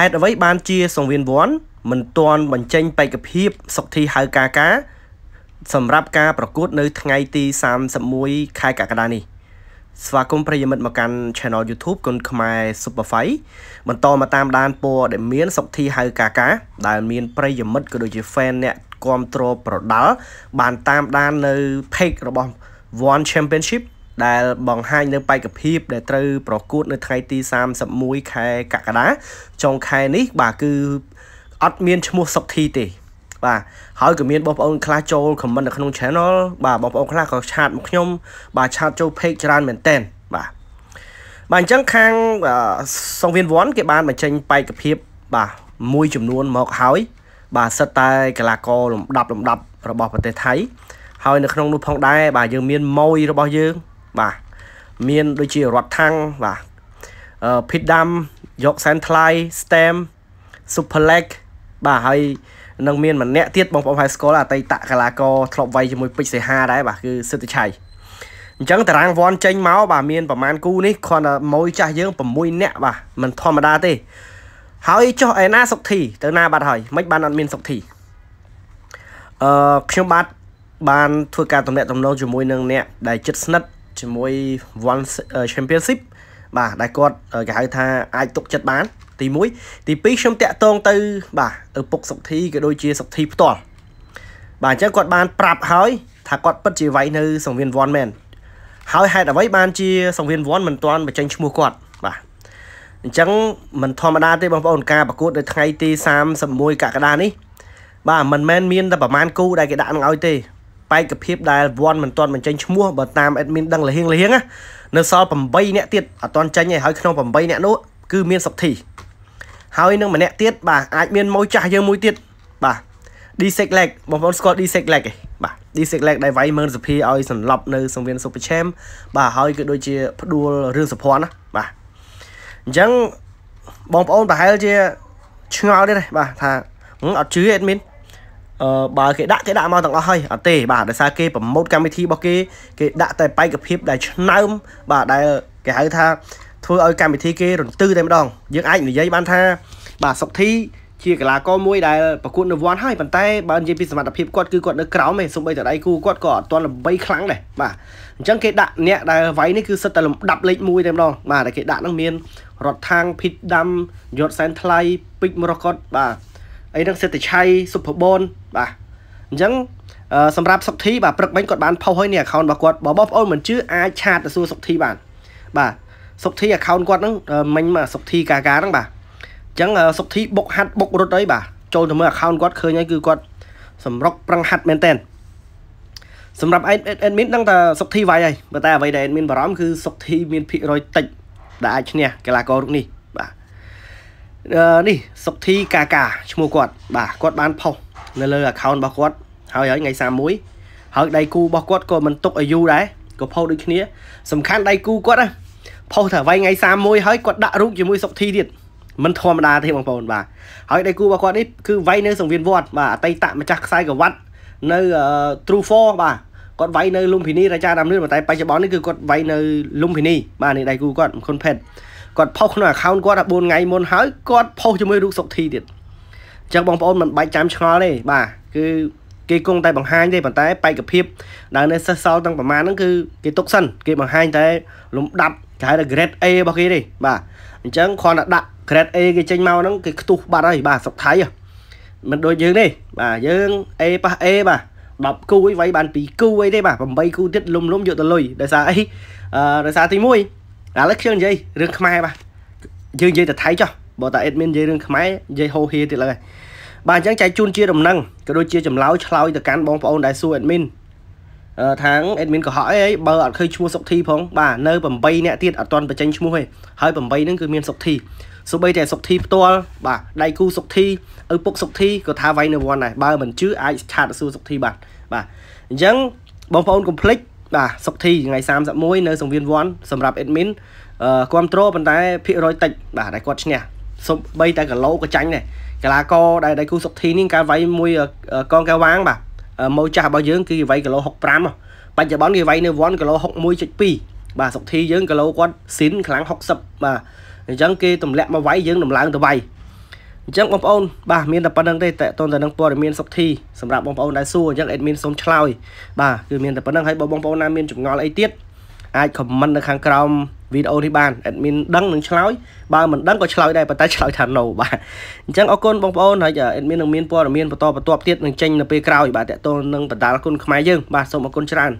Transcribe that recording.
ហេតុអ្វីបានជាសង្វៀនវ័នមិនទាន់បញ្ចេញបេក្ខភាពសុខធីហៅការការសម្រាប់ការប្រកួតនៅថ្ងៃទី31ខែកក្កដានេះស្វាគមន៍ប្រិយមិត្តមកកាន់ Channel YouTube គុនខ្មែរ Superfy បន្តមកតាមដានពណ៌ដែលមានសុខធីហៅកាកាដែលមានប្រិយមិត្តក៏ដូចជា fan អ្នកគ្រប់គ្រងប្រដាល់បានតាមដាននៅ page របស់ One Championship ដែលបង្ហាញនៅបេក្ខភាពដែលត្រូវប្រកួតនៅថ្ងៃទី31ខែកក្កដាចុងខែនេះបាទគឺអត់មានឈ្មោះសុកធីទេ បាទហើយក៏មានបងប្អូនខ្លះចូល comment នៅក្នុង channel បាទបងប្អូនខ្លះក៏ឆាតមកខ្ញុំបាទឆាតចូល page ច្រើនមែនតើបាទបាទអញ្ចឹងខាងសង្វៀនវ័នគេបានបញ្ចេញបេក្ខភាពបាទមួយចំនួនមកហើយបាទសិតតែកីឡាករលំដាប់លំដាប់របស់ប្រទេសថៃហើយនៅក្នុងនោះផងដែរបាទយើងមានម៉ួយរបស់យើងបាទមានដូចជារត់ថាំងបាទអឺ pit dam យកសែនថ្លៃ stem superlex បាទហើយនឹងមានម្នាក់ទៀតបងប្អូនហើយស្គាល់អតីតកីឡាករធ្លាប់វាយជាមួយពេជ្រសេហាដែរបាទគឺសិទ្ធិឆៃអញ្ចឹងតារាងវ៉ាន់ចេញមកបាទមានប្រមាណគូនេះគ្រាន់តែមួយចាស់យើង6នាក់បាទមិនធម្មតាទេហើយចុះឯណាសុកធីទៅណាបាត់ហើយមិនបានអត់មានសុកធីអឺខ្ញុំបាទបានធ្វើការតំណែងតំណងជាមួយនឹងអ្នកដែលចិត្តស្និទ្ធជាមួយ One Championship បាទដែលគាត់គេហៅថាអាចទុកចិត្តបាន ទី1ទី2ខ្ញុំតាក់ទងទៅ បាទឪពុកសុកធីក៏ដូចជាសុកធីផ្ទាល់បាទអញ្ចឹងគាត់បានប្រាប់ហើយ ថាគាត់ពិតជាវាយនៅ សង្វៀនវ៉ាន់មែនហើយហេតុអ្វីបានជាសង្វៀនវ៉ាន់មិនទាន់បញ្ចេញឈ្មោះគាត់បាទអញ្ចឹងមិនធម្មតាទេបងប្អូនការប្រកួតនៅថ្ងៃទី31កក្កដានេះ បាទមិនមែនមានតែប្រមាណគូដែលគេដាក់នឹងឲ្យទេបែកភាពដែលវ័នមិនទាន់បញ្ចេញឈ្មោះបើតាម admin ដឹងលហៀងលហៀងណានៅសល់8អ្នកទៀតអត់ទាន់ចេញទេហើយក្នុង8អ្នកនោះគឺមានសុកធី ហើយនឹងម្នាក់ទៀតបាទអាចមានម៉ូចាស់យើងមួយទៀតបាទ D6 leg បងប្អូនស្គាល់ D6 leg ទេបាទ D6 leg ដែលវាយមើលសភាឲ្យសន្លប់នៅសង្វៀន Super Champ បាទហើយគឺដូចជាផ្ដួលរឿងសុភ័ណ្ឌណាបាទអញ្ចឹងបងប្អូនប្រហែលជាឆ្ងល់ទេបាទថាអត់ជឿ admin អឺបើគេដាក់គេដាក់មកទាំងអស់ហើយអត់ទេបាទដោយសារគេប្រម៉ូតកម្មវិធីរបស់គេគេដាក់តែបេក្ខភាពដែលឆ្នើមបាទដែលគេហៅថាធ្វើឲ្យកម្មវិធីគេរន្ទឺតែម្ដង យើងអាចនិយាយបានថា បាទសុកធី ជាកីឡាករមួយដែលប្រកួតរង្វាន់ហើយប៉ុន្តែបើនិយាយពីសមត្ថភាពគាត់គឺគាត់នៅក្រោមទេសូម្បីតែដៃគូគាត់ក៏អត់ទាន់ល្បីខ្លាំងដែរបាទអញ្ចឹងគេដាក់អ្នកដែលវាយនេះគឺសិតតែលំដាប់លេខ1តែម្ដងបាទតែគេដាក់នឹងមានរដ្ឋាំងភីតដាំយត់សែនថ្លៃពេជ្រមរកត បាទអីនឹងសេតឆៃសុភបនបាទអញ្ចឹងសម្រាប់សុកធីបាទព្រឹកមិញគាត់បានផុសហើយនេះ account របស់គាត់បើបងប្អូនមិនជឿអាចឆាតទៅសួរសុកធីបានបាទសុកធី account គាត់ហ្នឹងមិញមកសុកធីកាកាហ្នឹងបាទអញ្ចឹងសុកធីបុកហាត់បុករត់អីបាទចូលទៅមើល account គាត់ឃើញហើយគឺគាត់សម្រុកប្រឹងហាត់មែនតែនសម្រាប់ admin ដឹងថាសុកធីវាយហើយប៉ុន្តែអ្វីដែល admin បារម្ភគឺសុកធីមានភាគរយតិចដែលអាចឈ្នះកីឡាកររូបនេះបាទនេះសុកធីកាកាឈ្មោះគាត់បាទគាត់បានផុសនៅលើ account របស់គាត់ហើយហើយថ្ងៃ31ហើយដៃគូរបស់គាត់ក៏មិនទុកឲ្យយូរដែរក៏ផុសដូចគ្នា សំខាន់ដៃគូគាត់ណាផុសថាថ្ងៃ31ហើយគាត់ដាក់រូបជាមួយសុកធីទៀតមិនធម្មតាទេបងប្អូនបាទហើយដៃគូរបស់គាត់នេះគឺវាយនៅសង្វៀនវត្តបាទអតីតម្ចាស់ខ្សែកវ៉ាត់នៅ True 4បាទគាត់វាយនៅលំភិនីរាជាដើមលឿនតែបច្ចុប្បន្ននេះគឺគាត់វាយនៅលំភិនីបាទនេះដៃគូគាត់មិនខុនផេតគាត់ផុសក្នុង account គាត់4ថ្ងៃមុនហើយគាត់ផុសជាមួយរូបសុកធីទៀតចឹងបងប្អូនមិនបាច់ចាំឆ្ងល់ទេបាទគឺគេគង់តែបង្ហាញទេប៉ុន្តែបែកភាពដែលនៅសិស្សសល់ទាំងប្រមាណហ្នឹងគឺគេទុកសិនគេបង្ហាញតែលំដាប់គេហៅថា grade A របស់គេទេបាទអញ្ចឹងគ្រាន់តែដាក់ grade A គេចេញមកហ្នឹងគេខ្ទុះបាត់ហើយបាទសុកថៃមិនដូចយើងទេបាទយើង A ប៉ះ A បាទ10គូអីវាយបាន2គូអីទេបាទ8គូទៀតលុំលុំយកទៅលុយដោយសារអីដោយសារទី1ឥឡូវខ្ញុំនិយាយរឿងខ្មែរបាទយើងនិយាយតែថៃចុះបើតា admin និយាយរឿងខ្មែរនិយាយហោហៀទៀតឡើយបាទអញ្ចឹងចែកជូនជាដំណឹងក៏ដូចជាចម្លើយឆ្លើយទៅកាន់បងប្អូនដែលសួរ admin ថាង admin កុហកអីបើអត់ឃើញឈ្មោះសុកធីផងបាទនៅ8នាក់ទៀតអត់ទាន់បញ្ចេញឈ្មោះទេហើយ8ហ្នឹងគឺមានសុកធីសូម្បីតែសុកធីផ្ទាល់បាទដៃគូសុកធីឪពុកសុកធីក៏ថាវៃនៅវ័នដែរបើមិនជឿអាចឆាតសួរសុកធីបាទបាទអញ្ចឹងបងប្អូនកុំភ្លេចបាទសុកធីថ្ងៃ31នៅសង្វៀនវ័នសម្រាប់ admin គ្រប់គ្រងប៉ុន្តែភាគរយតិចបាទតែគាត់ឈ្នះសូម្បីតែគីឡូក៏ចាញ់ដែរកីឡាករដែលដៃគូសុកធីនេះការវាយមួយកងកែវ៉ាង បាទម៉ូចាស់របស់យើងគឺវាយគីឡូ65បច្ចុប្បន្នគេវាយនៅវ៉ាន់គីឡូ61.2បាទសុកធីយើងគីឡូគាត់ស៊ីនខ្លាំង60បាទអញ្ចឹងគេទម្លាក់មកវាយយើងដំឡើងទៅវាយអញ្ចឹងបងប្អូនបាទមានតែប៉ុណ្្នឹងទេតើតើនឹងព័ត៌មានសុខធីសម្រាប់បងប្អូនដែលសួរអញ្ចឹងអេដមីនសូមឆ្លើយបាទគឺមានតែប៉ុណ្្នឹងហើយបើបងប្អូនណាមានចម្ងល់អីទៀតអាច comment នៅខាងក្រោមវីដេអូនេះបាន admin ដឹងនឹងឆ្លើយបើមិនដឹងក៏ឆ្លើយដែរប៉ុន្តែឆ្លើយថា no បាទអញ្ចឹងអរគុណបងប្អូនហើយ admin នឹងមានព័ត៌មានបន្តបន្ទាប់ទៀតនឹងចេញនៅពេលក្រោយបាទតកតលនឹងបណ្ដាលគុណខ្មែរយើងបាទសូមអរគុណច្រើន